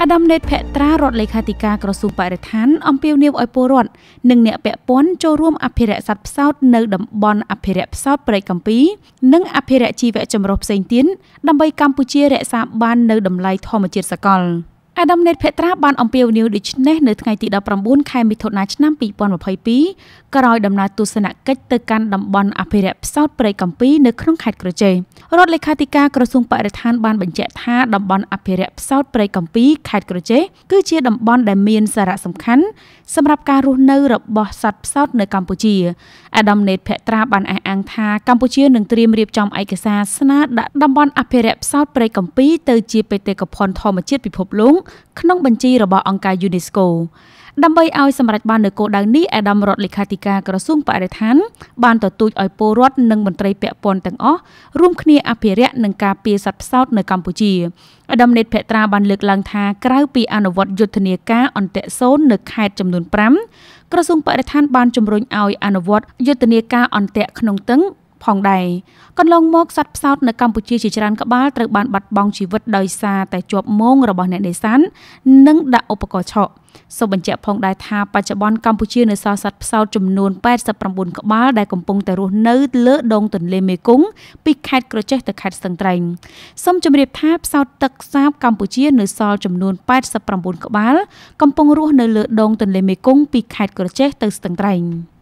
អាដាមណេតភត្រារដ្ឋលេខាធិការក្រសួងបរិស្ថានអំពាវនាវឲ្យពលរដ្ឋនិងអ្នកពាក់ព័ន្ធចូលរួមអភិរក្សសត្វផ្សោតនៅតំបន់អភិរក្សផ្សោតព្រៃកំពីនិងអភិរក្សជីវៈចម្រុះផ្សេងទៀតដើម្បីកម្ពុជារក្សាបាននូវតម្លៃធម្មជាតិសកល។អាដាមណេតភេត្រាបានអំពាវនាវដូចនេះនៅថ្ងៃទី19ខែមិថុនាឆ្នាំ2022ក្រោយដំណើរទស្សនកិច្ចទៅកាន់តំបន់អភិរក្សផ្សោតព្រៃកំពីនៅក្នុងខេត្តក្រចេះរដ្ឋលេខាធិការក្រសួងបរិស្ថានបានបញ្ជាក់ថាតំបន់អភិរក្សផ្សោតព្រៃកំពីខេត្តក្រចេះគឺជាតំបន់ដែលមានសារៈសំខាន់សម្រាប់ការរស់នៅរបស់សត្វផ្សោតនៅកម្ពុជាអាដាមណេតភេត្រាបានអះអាងថាកម្ពុជានឹងត្រៀមរៀបចំឯកសារស្នើដាក់តំបន់អភិរក្សផ្សោតព្រៃកំពី ទៅជាបេតិកភណ្ឌធម្មជាតិពិភពលោកក្នុងបញ្ជីរបស់អង្គការ UNESCO ដើម្បីឲ្យសម្រេចបាននូវគោលដៅនេះអាដាមរដ្ឋលេខាធិការក្រសួងបរិស្ថានបានទទូចឲ្យពលរដ្ឋនិងមន្ត្រីពាក់ព័ន្ធទាំងអស់រួមគ្នាអភិរក្សនិងការពារសត្វផ្សោតនៅកម្ពុជាអាដាមនេតភេត្រាបានលើកឡើងថាក្រៅពីអនុវត្តយុទ្ធនាការអន្តៈសូននៅខេត្តចំនួន5ក្រសួងបរិស្ថានបានជំរុញឲ្យអនុវត្តយុទ្ធនាការអន្តៈក្នុងទឹកផងដែរកន្លងមកសត្វផ្សោតនៅកម្ពុជាជាច្រើនក្បាលត្រូវបានបាត់បង់ជីវិតដោយសារតែជាប់មងរបស់អ្នកនេសាទនិងដាក់ឧបករណ៍ឆក់សូមបញ្ជាក់ផងដែរថាបច្ចុប្បន្នកម្ពុជានៅសល់សត្វផ្សោតចំនួន89ក្បាលដែលកំពុងតែរស់នៅ លើដងទន្លេមេគង្គពីខេត្តក្រចេះទៅខេត្តស្ទឹងត្រែងសូមជម្រាបថាផ្សោតទឹកសាបកម្ពុជានៅសល់ចំនួន89ក្បាល កំពុងរស់នៅលើដងទន្លេមេគង្គពីខេត្តក្រចេះទៅស្ទឹងត្រែង។